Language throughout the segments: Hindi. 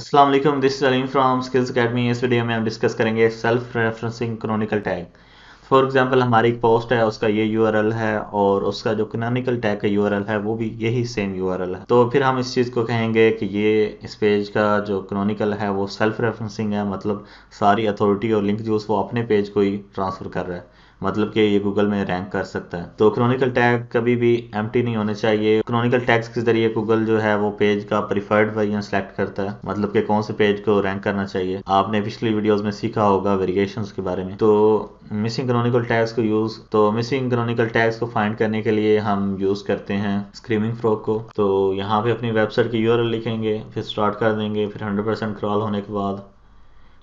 Aslam this is Aleem skills academy इस वीडियो में हम डिस्कस करेंगे self referencing canonical tag for example हमारी एक पोस्ट है उसका ये यू है और उसका जो कनानिकल टैग का यू है वो भी यही सेम यू है तो फिर हम इस चीज़ को कहेंगे कि ये इस पेज का जो कनोनिकल है वो सेल्फ रेफरेंसिंग है मतलब सारी अथॉरिटी और लिंक जूस वो अपने पेज को ही ट्रांसफ़र कर रहा है मतलब कि ये गूगल में रैंक कर सकता है तो क्रोनिकल टैग कभी भी एम नहीं होने चाहिए क्रोनिकल टैग्स के जरिए गूगल जो है वो पेज का प्रिफर्ड वर्जन सेलेक्ट करता है मतलब कि कौन से पेज को रैंक करना चाहिए आपने पिछली वीडियोस में सीखा होगा वेरिएशन के बारे में तो मिसिंग कैनोनिकल टैग्स को यूज तो मिसिंग कैनोनिकल टैग्स को फाइंड करने के लिए हम यूज करते हैं स्क्रीमिंग फ्रॉग को तो यहाँ पे अपनी वेबसाइट की यूआरएल लिखेंगे फिर स्टार्ट कर देंगे फिर 100 परसेंट क्रॉल होने के बाद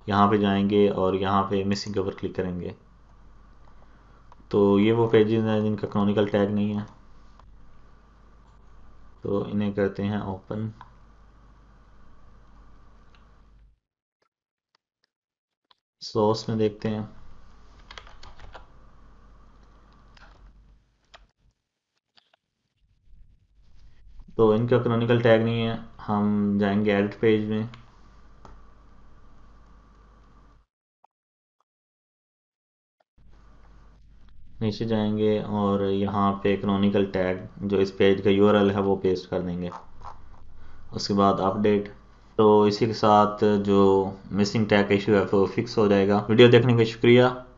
यहाँ पे जाएंगे और यहाँ पे मिसिंग के ऊपर क्लिक करेंगे तो ये वो पेजेस हैं जिनका कैनोनिकल टैग नहीं है तो इन्हें करते हैं ओपन सोर्स में देखते हैं तो इनका क्रोनिकल टैग नहीं है हम जाएंगे एडिट पेज में नीचे जाएंगे और यहाँ पे क्रोनिकल टैग जो इस पेज का यूआरएल है वो पेस्ट कर देंगे उसके बाद अपडेट तो इसी के साथ जो मिसिंग टैग का इशू है वो फिक्स हो जाएगा वीडियो देखने का शुक्रिया